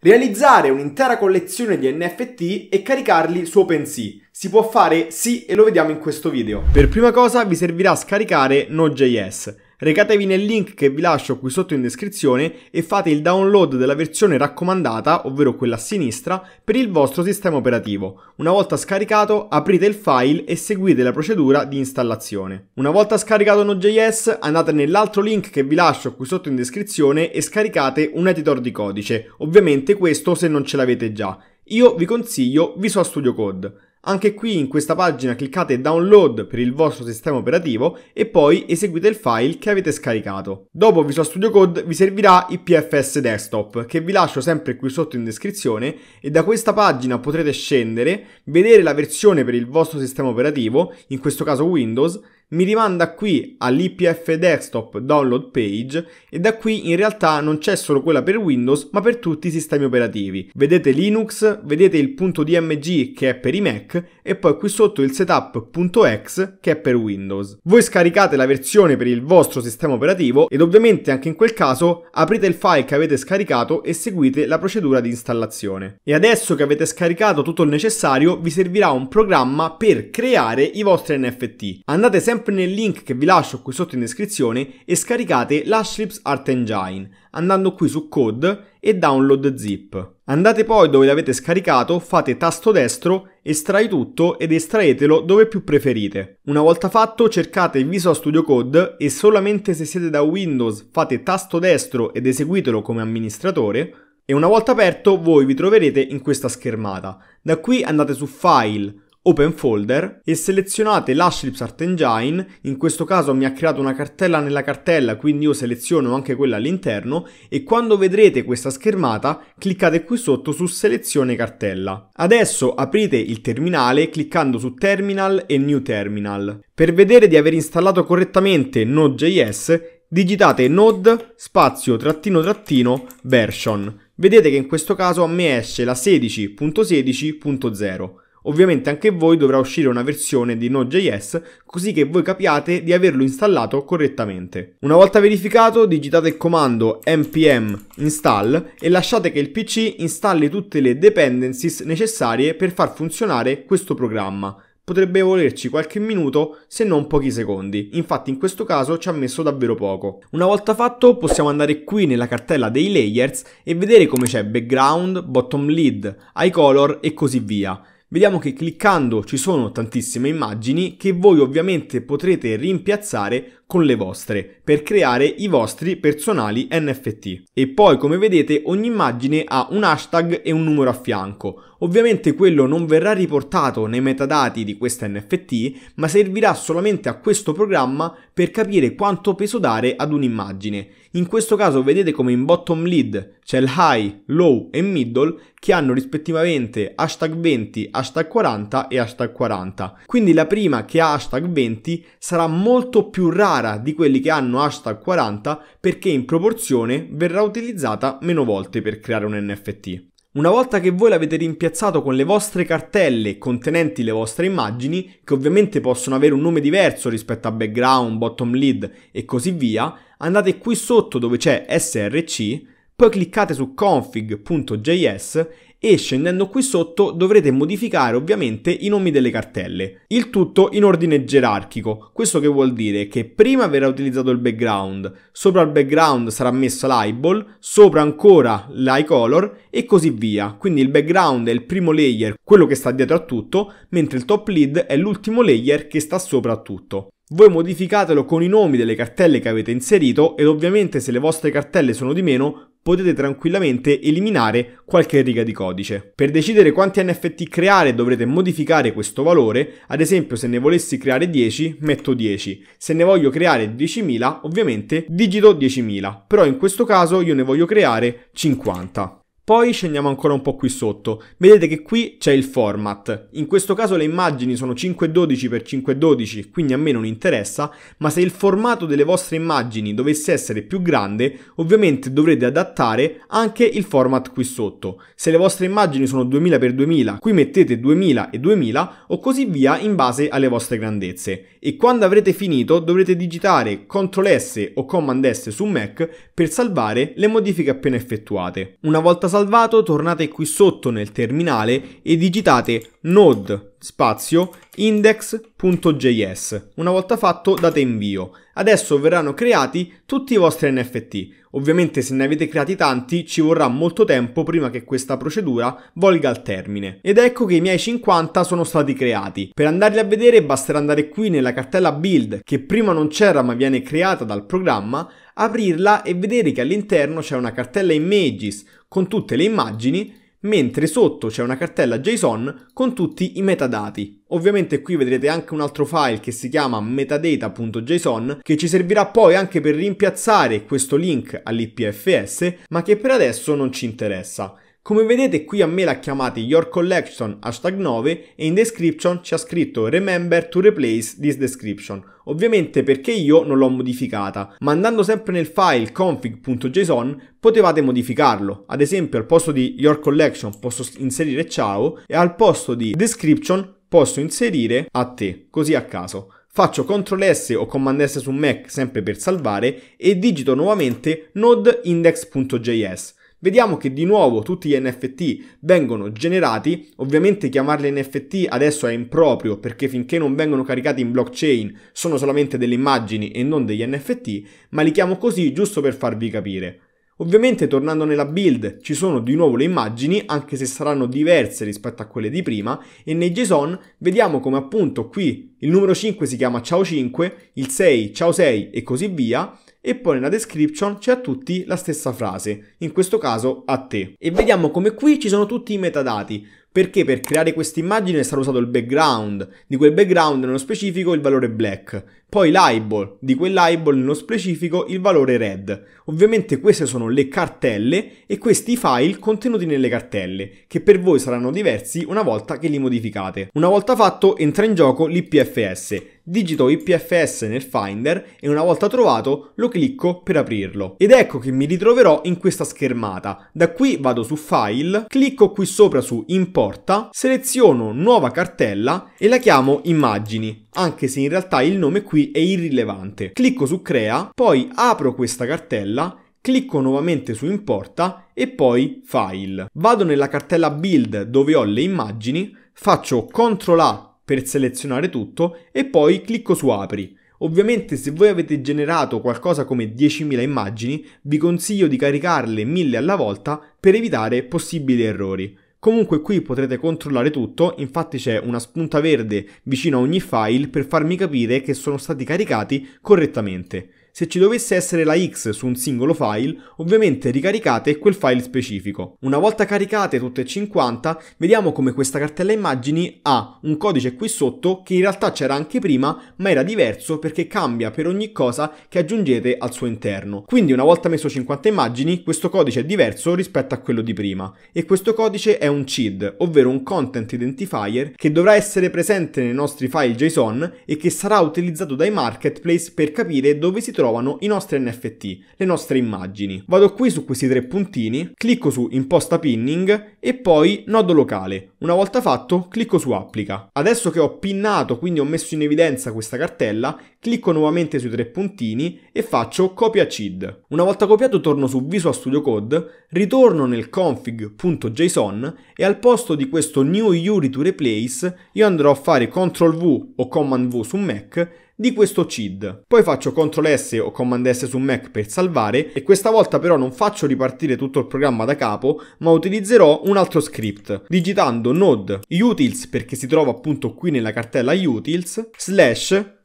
Realizzare un'intera collezione di NFT e caricarli su OpenSea. Si può fare? Sì, e lo vediamo in questo video. Per prima cosa vi servirà scaricare Node.js recatevi nel link che vi lascio qui sotto in descrizione e fate il download della versione raccomandata, ovvero quella a sinistra, per il vostro sistema operativo. Una volta scaricato, aprite il file e seguite la procedura di installazione. Una volta scaricato Node.js, andate nell'altro link che vi lascio qui sotto in descrizione e scaricate un editor di codice, ovviamente questo se non ce l'avete già. Io vi consiglio Visual Studio Code. Anche qui in questa pagina cliccate download per il vostro sistema operativo e poi eseguite il file che avete scaricato. Dopo Visual Studio Code vi servirà IPFS Desktop che vi lascio sempre qui sotto in descrizione e da questa pagina potrete scendere, vedere la versione per il vostro sistema operativo, in questo caso Windows, mi rimanda qui all'IPF desktop download page e da qui in realtà non c'è solo quella per Windows ma per tutti i sistemi operativi. Vedete Linux, vedete il .dmg che è per i Mac e poi qui sotto il setup.exe che è per Windows. Voi scaricate la versione per il vostro sistema operativo ed ovviamente anche in quel caso aprite il file che avete scaricato e seguite la procedura di installazione. E adesso che avete scaricato tutto il necessario vi servirà un programma per creare i vostri NFT. Andate sempre sempre nel link che vi lascio qui sotto in descrizione e scaricate l'Ashlips Art Engine andando qui su Code e Download Zip. Andate poi dove l'avete scaricato, fate tasto destro, estrai tutto ed estraetelo dove più preferite. Una volta fatto cercate Visual Studio Code e solamente se siete da Windows fate tasto destro ed eseguitelo come amministratore e una volta aperto voi vi troverete in questa schermata. Da qui andate su File, open folder e selezionate l'Ashlips Art Engine, in questo caso mi ha creato una cartella nella cartella quindi io seleziono anche quella all'interno e quando vedrete questa schermata cliccate qui sotto su selezione cartella. Adesso aprite il terminale cliccando su terminal e new terminal. Per vedere di aver installato correttamente Node.js digitate node spazio trattino trattino version. Vedete che in questo caso a me esce la 16.16.0. Ovviamente anche voi dovrà uscire una versione di Node.js così che voi capiate di averlo installato correttamente. Una volta verificato digitate il comando npm install e lasciate che il PC installi tutte le dependencies necessarie per far funzionare questo programma. Potrebbe volerci qualche minuto se non pochi secondi, infatti in questo caso ci ha messo davvero poco. Una volta fatto possiamo andare qui nella cartella dei layers e vedere come c'è background, bottom lead, high color e così via vediamo che cliccando ci sono tantissime immagini che voi ovviamente potrete rimpiazzare con le vostre per creare i vostri personali NFT. E poi come vedete ogni immagine ha un hashtag e un numero a fianco. Ovviamente quello non verrà riportato nei metadati di questa NFT, ma servirà solamente a questo programma per capire quanto peso dare ad un'immagine. In questo caso vedete come in bottom lead c'è il high, low e middle che hanno rispettivamente hashtag 20, hashtag 40 e hashtag 40. Quindi la prima che ha hashtag 20 sarà molto più rara di quelli che hanno hashtag 40 perché in proporzione verrà utilizzata meno volte per creare un NFT. Una volta che voi l'avete rimpiazzato con le vostre cartelle contenenti le vostre immagini, che ovviamente possono avere un nome diverso rispetto a background, bottom lead e così via, andate qui sotto dove c'è src, poi cliccate su config.js e scendendo qui sotto dovrete modificare ovviamente i nomi delle cartelle. Il tutto in ordine gerarchico, questo che vuol dire che prima verrà utilizzato il background, sopra il background sarà messa l'eyeball, sopra ancora l'eye e così via. Quindi il background è il primo layer, quello che sta dietro a tutto, mentre il top lead è l'ultimo layer che sta sopra a tutto. Voi modificatelo con i nomi delle cartelle che avete inserito ed ovviamente se le vostre cartelle sono di meno potete tranquillamente eliminare qualche riga di codice. Per decidere quanti NFT creare dovrete modificare questo valore, ad esempio se ne volessi creare 10 metto 10, se ne voglio creare 10.000 ovviamente digito 10.000, però in questo caso io ne voglio creare 50. Poi scendiamo ancora un po' qui sotto. Vedete che qui c'è il format. In questo caso le immagini sono 512x512, quindi a me non interessa, ma se il formato delle vostre immagini dovesse essere più grande, ovviamente dovrete adattare anche il format qui sotto. Se le vostre immagini sono 2000x2000, qui mettete 2000 e 2000 o così via in base alle vostre grandezze. E quando avrete finito dovrete digitare CTRL S o Command S su Mac per salvare le modifiche appena effettuate. Una volta salvate salvato tornate qui sotto nel terminale e digitate node spazio index.js. Una volta fatto date invio. Adesso verranno creati tutti i vostri NFT. Ovviamente se ne avete creati tanti ci vorrà molto tempo prima che questa procedura volga al termine. Ed ecco che i miei 50 sono stati creati. Per andarli a vedere basterà andare qui nella cartella build che prima non c'era ma viene creata dal programma, aprirla e vedere che all'interno c'è una cartella images con tutte le immagini mentre sotto c'è una cartella JSON con tutti i metadati. Ovviamente qui vedrete anche un altro file che si chiama metadata.json che ci servirà poi anche per rimpiazzare questo link all'IPFS, ma che per adesso non ci interessa. Come vedete qui a me l'ha chiamata Your Collection hashtag 9 e in description ci ha scritto Remember to replace this description, ovviamente perché io non l'ho modificata, ma andando sempre nel file config.json potevate modificarlo, ad esempio al posto di Your Collection posso inserire ciao e al posto di description posso inserire a te, così a caso faccio CTRL S o Command S su Mac sempre per salvare e digito nuovamente node index.js vediamo che di nuovo tutti gli NFT vengono generati, ovviamente chiamarli NFT adesso è improprio perché finché non vengono caricati in blockchain sono solamente delle immagini e non degli NFT, ma li chiamo così giusto per farvi capire. Ovviamente tornando nella build ci sono di nuovo le immagini, anche se saranno diverse rispetto a quelle di prima, e nei JSON vediamo come appunto qui il numero 5 si chiama ciao 5, il 6 ciao 6 e così via, e poi nella description c'è a tutti la stessa frase, in questo caso a te. E vediamo come qui ci sono tutti i metadati, perché per creare questa immagine sarà usato il background, di quel background nello specifico il valore black, poi l'eyeball, di quell'eyeball nello specifico il valore red. Ovviamente queste sono le cartelle e questi file contenuti nelle cartelle, che per voi saranno diversi una volta che li modificate. Una volta fatto entra in gioco l'IPFS, digito IPFS nel Finder e una volta trovato lo clicco per aprirlo. Ed ecco che mi ritroverò in questa schermata. Da qui vado su File, clicco qui sopra su Importa, seleziono Nuova cartella e la chiamo Immagini anche se in realtà il nome qui è irrilevante. Clicco su crea, poi apro questa cartella clicco nuovamente su importa e poi file. Vado nella cartella build dove ho le immagini, faccio CTRL A per selezionare tutto e poi clicco su apri. Ovviamente se voi avete generato qualcosa come 10.000 immagini vi consiglio di caricarle 1000 alla volta per evitare possibili errori. Comunque qui potrete controllare tutto, infatti c'è una spunta verde vicino a ogni file per farmi capire che sono stati caricati correttamente. Se ci dovesse essere la X su un singolo file, ovviamente ricaricate quel file specifico. Una volta caricate tutte e 50, vediamo come questa cartella immagini ha un codice qui sotto che in realtà c'era anche prima, ma era diverso perché cambia per ogni cosa che aggiungete al suo interno. Quindi una volta messo 50 immagini, questo codice è diverso rispetto a quello di prima e questo codice è un CID, ovvero un content identifier che dovrà essere presente nei nostri file JSON e che sarà utilizzato dai marketplace per capire dove si trova trovano i nostri NFT, le nostre immagini. Vado qui su questi tre puntini, clicco su imposta pinning e poi nodo locale. Una volta fatto clicco su applica. Adesso che ho pinnato, quindi ho messo in evidenza questa cartella, clicco nuovamente sui tre puntini e faccio copia CID. Una volta copiato torno su Visual Studio Code, ritorno nel config.json e al posto di questo new URI to replace io andrò a fare CTRL V o COMMAND V su Mac di questo CID. Poi faccio CTRL S o CMD S su Mac per salvare e questa volta però non faccio ripartire tutto il programma da capo ma utilizzerò un altro script digitando node utils perché si trova appunto qui nella cartella utils slash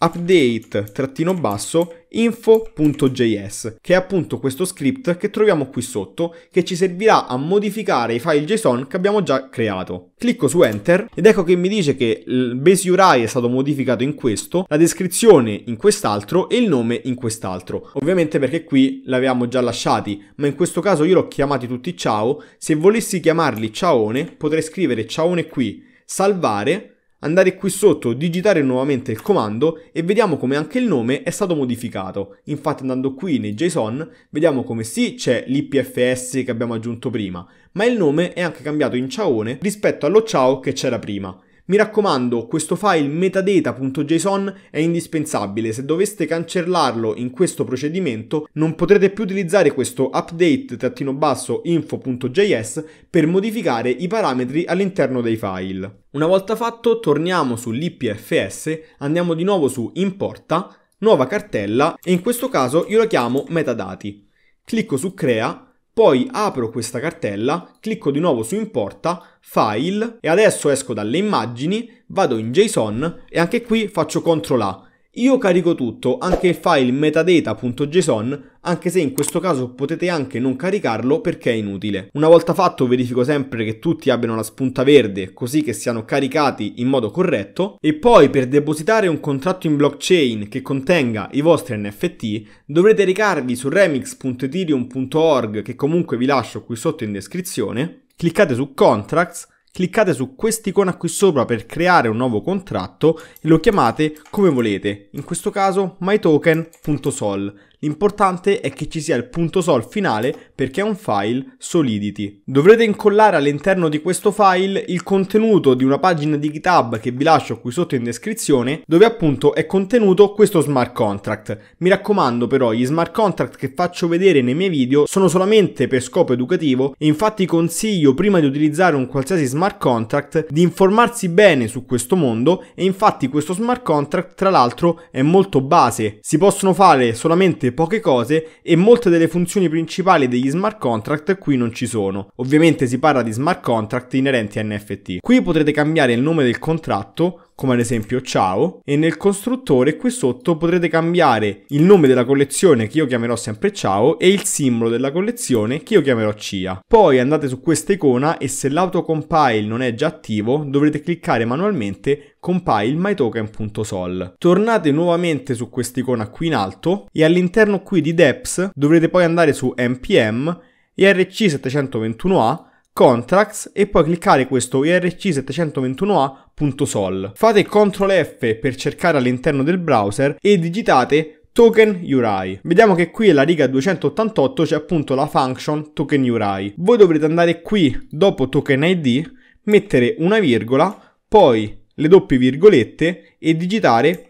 update-info.js, che è appunto questo script che troviamo qui sotto, che ci servirà a modificare i file JSON che abbiamo già creato. Clicco su Enter ed ecco che mi dice che il base URI è stato modificato in questo, la descrizione in quest'altro e il nome in quest'altro. Ovviamente perché qui l'avevamo già lasciati, ma in questo caso io l'ho chiamati tutti ciao, se volessi chiamarli ciaone potrei scrivere ciaone qui, salvare Andare qui sotto, digitare nuovamente il comando e vediamo come anche il nome è stato modificato. Infatti andando qui nei JSON vediamo come sì c'è l'IPFS che abbiamo aggiunto prima, ma il nome è anche cambiato in ciaone rispetto allo ciao che c'era prima. Mi raccomando, questo file metadata.json è indispensabile, se doveste cancellarlo in questo procedimento non potrete più utilizzare questo update-info.js per modificare i parametri all'interno dei file. Una volta fatto torniamo sull'IPFS, andiamo di nuovo su importa, nuova cartella e in questo caso io la chiamo metadati. Clicco su crea poi apro questa cartella, clicco di nuovo su importa, file e adesso esco dalle immagini, vado in JSON e anche qui faccio CTRL A io carico tutto, anche il file metadata.json, anche se in questo caso potete anche non caricarlo perché è inutile. Una volta fatto verifico sempre che tutti abbiano la spunta verde, così che siano caricati in modo corretto, e poi per depositare un contratto in blockchain che contenga i vostri NFT, dovrete recarvi su remix.ethereum.org, che comunque vi lascio qui sotto in descrizione, cliccate su Contracts, cliccate su quest'icona qui sopra per creare un nuovo contratto e lo chiamate come volete, in questo caso mytoken.sol. L'importante è che ci sia il punto .sol finale perché è un file solidity. Dovrete incollare all'interno di questo file il contenuto di una pagina di GitHub che vi lascio qui sotto in descrizione dove appunto è contenuto questo smart contract. Mi raccomando però gli smart contract che faccio vedere nei miei video sono solamente per scopo educativo e infatti consiglio prima di utilizzare un qualsiasi smart contract di informarsi bene su questo mondo e infatti questo smart contract tra l'altro è molto base. Si possono fare solamente veramente poche cose e molte delle funzioni principali degli smart contract qui non ci sono. Ovviamente si parla di smart contract inerenti a NFT. Qui potrete cambiare il nome del contratto, come ad esempio Ciao, e nel costruttore qui sotto potrete cambiare il nome della collezione che io chiamerò sempre Ciao e il simbolo della collezione che io chiamerò Cia. Poi andate su questa icona e se l'autocompile non è già attivo dovrete cliccare manualmente compile mytoken.sol. Tornate nuovamente su questa icona qui in alto e all'interno qui di Deps dovrete poi andare su npm ERC721A Contracts e poi cliccare questo IRC721A.sol. Fate CTRL F per cercare all'interno del browser e digitate token URI. Vediamo che qui alla riga 288 c'è appunto la function token URI. Voi dovrete andare qui dopo token ID, mettere una virgola, poi le doppie virgolette e digitare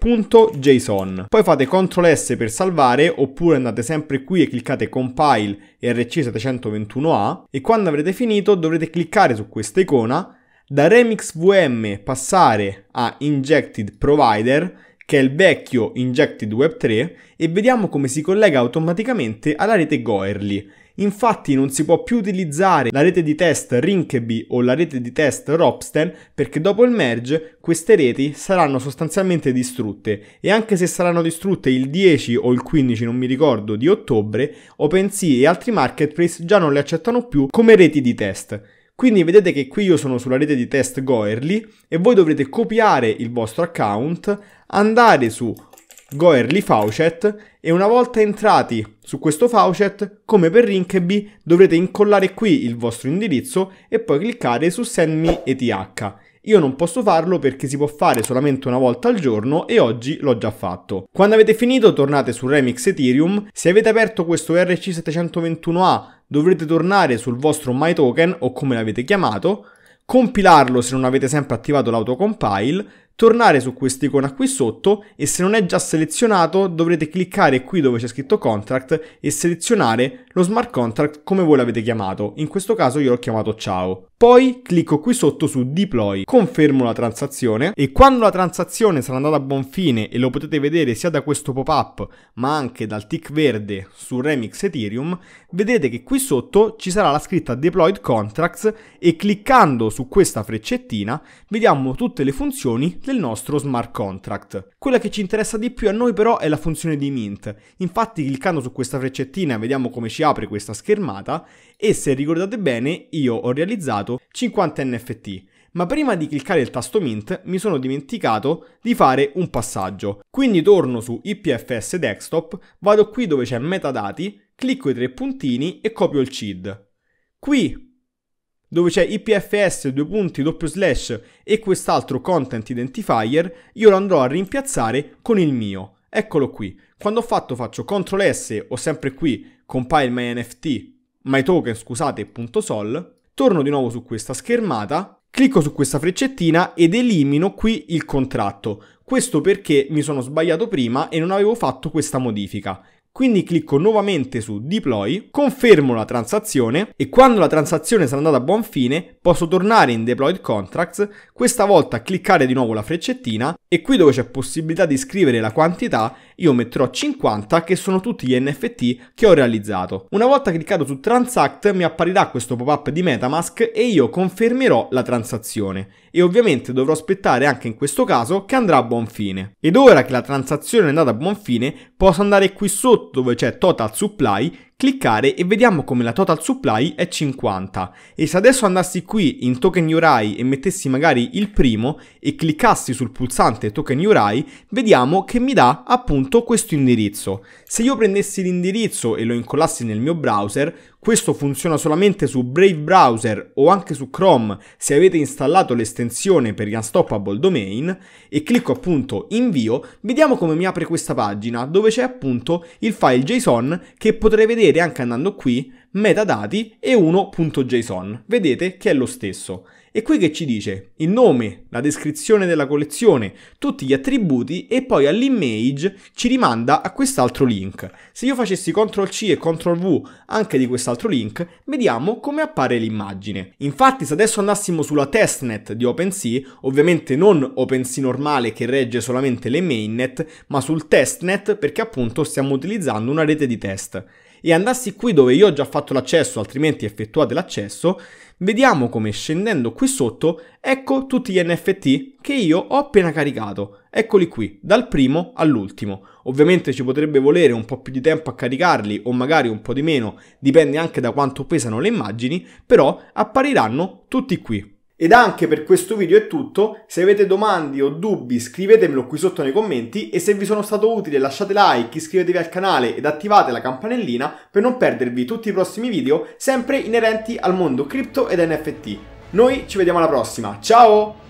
.json. Poi fate CTRL S per salvare oppure andate sempre qui e cliccate Compile RC721A e quando avrete finito dovrete cliccare su questa icona da Remix VM passare a Injected Provider che è il vecchio Injected Web 3 e vediamo come si collega automaticamente alla rete Goerli Infatti non si può più utilizzare la rete di test Rinkeby o la rete di test Ropsten perché dopo il merge queste reti saranno sostanzialmente distrutte e anche se saranno distrutte il 10 o il 15 non mi ricordo di ottobre OpenSea e altri marketplace già non le accettano più come reti di test. Quindi vedete che qui io sono sulla rete di test Goerly e voi dovrete copiare il vostro account, andare su Goerli Faucet e una volta entrati su questo Faucet, come per Rinkeby, dovrete incollare qui il vostro indirizzo e poi cliccare su Send me ETH. Io non posso farlo perché si può fare solamente una volta al giorno e oggi l'ho già fatto. Quando avete finito tornate su Remix Ethereum, se avete aperto questo RC721A dovrete tornare sul vostro MyToken o come l'avete chiamato, compilarlo se non avete sempre attivato l'autocompile, tornare su quest'icona qui sotto e se non è già selezionato dovrete cliccare qui dove c'è scritto contract e selezionare lo smart contract come voi l'avete chiamato, in questo caso io l'ho chiamato ciao. Poi clicco qui sotto su deploy, confermo la transazione e quando la transazione sarà andata a buon fine e lo potete vedere sia da questo pop-up ma anche dal tick verde su Remix Ethereum, vedete che qui sotto ci sarà la scritta deployed contracts e cliccando su questa freccettina vediamo tutte le funzioni del nostro smart contract. Quella che ci interessa di più a noi però è la funzione di Mint. Infatti cliccando su questa freccettina vediamo come ci apre questa schermata e se ricordate bene io ho realizzato 50 NFT ma prima di cliccare il tasto Mint mi sono dimenticato di fare un passaggio. Quindi torno su IPFS Desktop, vado qui dove c'è metadati, clicco i tre puntini e copio il CID. Qui dove c'è IPFS, due punti, doppio slash e quest'altro content identifier, io lo andrò a rimpiazzare con il mio. Eccolo qui. Quando ho fatto faccio CTRL S o sempre qui compile my NFT, my token scusate, punto sol, torno di nuovo su questa schermata, clicco su questa freccettina ed elimino qui il contratto. Questo perché mi sono sbagliato prima e non avevo fatto questa modifica. Quindi clicco nuovamente su Deploy, confermo la transazione e quando la transazione sarà andata a buon fine posso tornare in Deployed Contracts, questa volta cliccare di nuovo la freccettina e qui dove c'è possibilità di scrivere la quantità io metterò 50 che sono tutti gli NFT che ho realizzato. Una volta cliccato su Transact mi apparirà questo pop-up di Metamask e io confermerò la transazione e ovviamente dovrò aspettare anche in questo caso che andrà a buon fine. Ed ora che la transazione è andata a buon fine, posso andare qui sotto dove c'è total supply cliccare e vediamo come la total supply è 50 e se adesso andassi qui in token URI e mettessi magari il primo e cliccassi sul pulsante token URI vediamo che mi dà appunto questo indirizzo se io prendessi l'indirizzo e lo incollassi nel mio browser questo funziona solamente su Brave Browser o anche su Chrome se avete installato l'estensione per gli Unstoppable Domain e clicco appunto invio vediamo come mi apre questa pagina dove c'è appunto il file JSON che potrei vedere vedete anche andando qui metadati e 1.json. Vedete che è lo stesso. E qui che ci dice il nome, la descrizione della collezione, tutti gli attributi e poi all'image ci rimanda a quest'altro link. Se io facessi CTRL C e CTRL V anche di quest'altro link, vediamo come appare l'immagine. Infatti se adesso andassimo sulla testnet di OpenSea, ovviamente non OpenSea normale che regge solamente le mainnet, ma sul testnet perché appunto stiamo utilizzando una rete di test e andassi qui dove io ho già fatto l'accesso, altrimenti effettuate l'accesso, vediamo come scendendo qui sotto, ecco tutti gli NFT che io ho appena caricato. Eccoli qui, dal primo all'ultimo. Ovviamente ci potrebbe volere un po' più di tempo a caricarli o magari un po' di meno, dipende anche da quanto pesano le immagini, però appariranno tutti qui. Ed anche per questo video è tutto, se avete domande o dubbi scrivetemelo qui sotto nei commenti e se vi sono stato utile lasciate like, iscrivetevi al canale ed attivate la campanellina per non perdervi tutti i prossimi video sempre inerenti al mondo cripto ed NFT. Noi ci vediamo alla prossima, ciao!